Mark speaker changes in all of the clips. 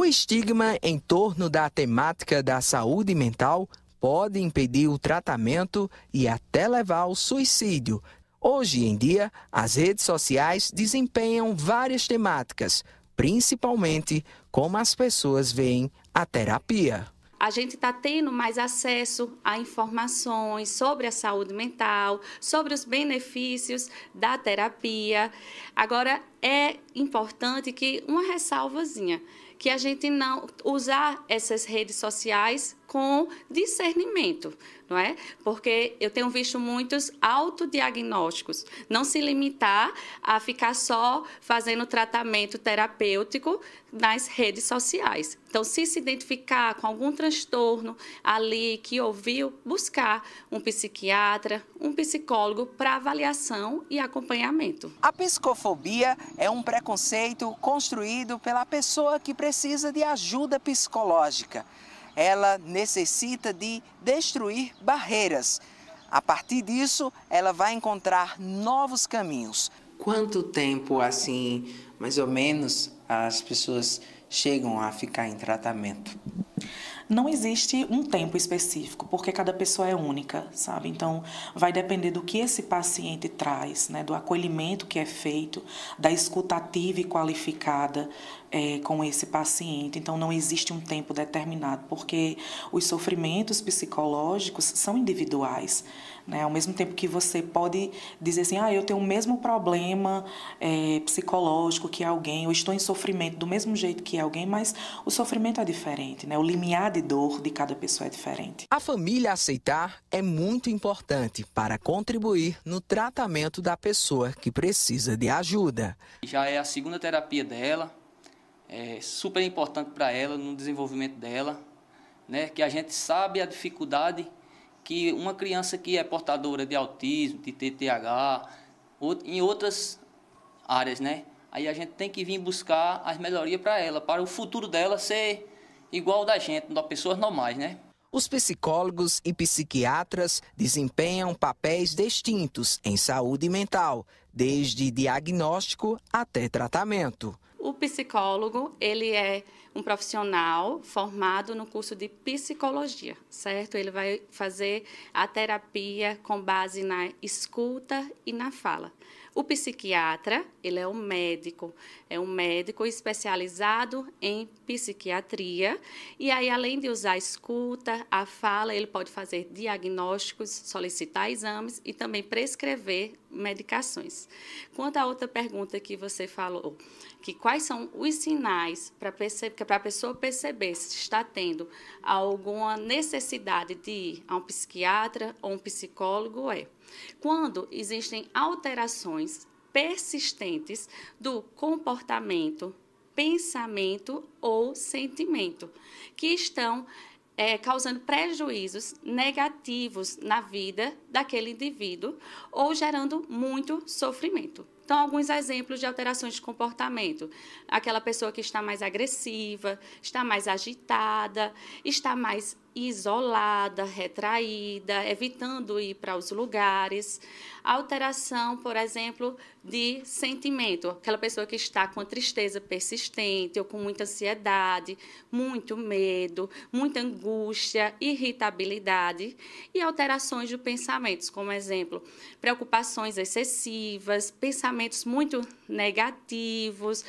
Speaker 1: O estigma em torno da temática da saúde mental pode impedir o tratamento e até levar ao suicídio. Hoje em dia, as redes sociais desempenham várias temáticas, principalmente como as pessoas veem a terapia
Speaker 2: a gente está tendo mais acesso a informações sobre a saúde mental, sobre os benefícios da terapia. Agora, é importante que uma ressalvazinha que a gente não usar essas redes sociais com discernimento, não é? Porque eu tenho visto muitos autodiagnósticos, não se limitar a ficar só fazendo tratamento terapêutico nas redes sociais. Então, se se identificar com algum transtorno ali que ouviu, buscar um psiquiatra, um psicólogo para avaliação e acompanhamento.
Speaker 1: A psicofobia é um preconceito construído pela pessoa que precisa de ajuda psicológica ela necessita de destruir barreiras. A partir disso, ela vai encontrar novos caminhos. Quanto tempo, assim, mais ou menos, as pessoas chegam
Speaker 3: a ficar em tratamento? Não existe um tempo específico, porque cada pessoa é única, sabe? Então, vai depender do que esse paciente traz, né? Do acolhimento que é feito, da escutativa e qualificada é, com esse paciente. Então, não existe um tempo determinado, porque os sofrimentos psicológicos são individuais. Né? Ao mesmo tempo que você pode dizer assim, ah, eu tenho o mesmo problema é, psicológico que alguém, eu estou em sofrimento do mesmo jeito que alguém, mas o sofrimento é diferente, né? O limiar de de dor de cada pessoa é diferente. A família aceitar
Speaker 1: é muito importante para contribuir no tratamento da pessoa que precisa de ajuda. Já é a segunda terapia dela, é super importante para ela no desenvolvimento dela, né? Que a gente sabe a dificuldade que uma criança que é portadora de autismo, de TTH, em outras áreas, né? Aí a gente tem que vir buscar as melhorias para ela, para o futuro dela ser igual da gente, da pessoas normais, né? Os psicólogos e psiquiatras desempenham papéis distintos em saúde mental, desde diagnóstico até tratamento.
Speaker 2: O psicólogo, ele é um profissional formado no curso de psicologia, certo? Ele vai fazer a terapia com base na escuta e na fala. O psiquiatra, ele é um médico, é um médico especializado em psiquiatria, e aí além de usar a escuta, a fala, ele pode fazer diagnósticos, solicitar exames e também prescrever medicações. Quanto à outra pergunta que você falou, que quais são os sinais para a pessoa perceber se está tendo alguma necessidade de ir a um psiquiatra ou um psicólogo, é quando existem alterações persistentes do comportamento, pensamento ou sentimento, que estão é, causando prejuízos negativos na vida daquele indivíduo ou gerando muito sofrimento. Então, alguns exemplos de alterações de comportamento. Aquela pessoa que está mais agressiva, está mais agitada, está mais isolada, retraída, evitando ir para os lugares. Alteração, por exemplo, de sentimento. Aquela pessoa que está com tristeza persistente ou com muita ansiedade, muito medo, muita angústia, irritabilidade. E alterações de pensamentos como exemplo, preocupações excessivas, pensamentos pensamentos muito negativos,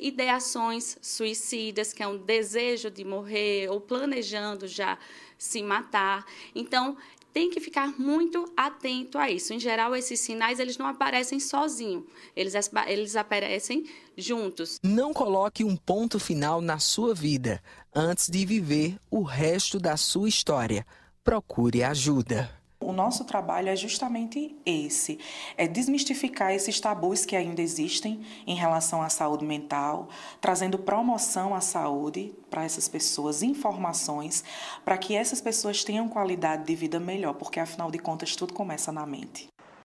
Speaker 2: ideações suicidas, que é um desejo de morrer ou planejando já se matar. Então, tem que ficar muito atento a isso. Em geral, esses sinais eles não aparecem sozinhos, eles, eles aparecem juntos.
Speaker 1: Não coloque um ponto final na sua vida antes de viver o resto da sua história. Procure ajuda.
Speaker 3: O nosso trabalho é justamente esse, é desmistificar esses tabus que ainda existem em relação à saúde mental, trazendo promoção à saúde para essas pessoas, informações para que essas pessoas tenham qualidade de vida melhor, porque afinal de contas tudo começa na mente.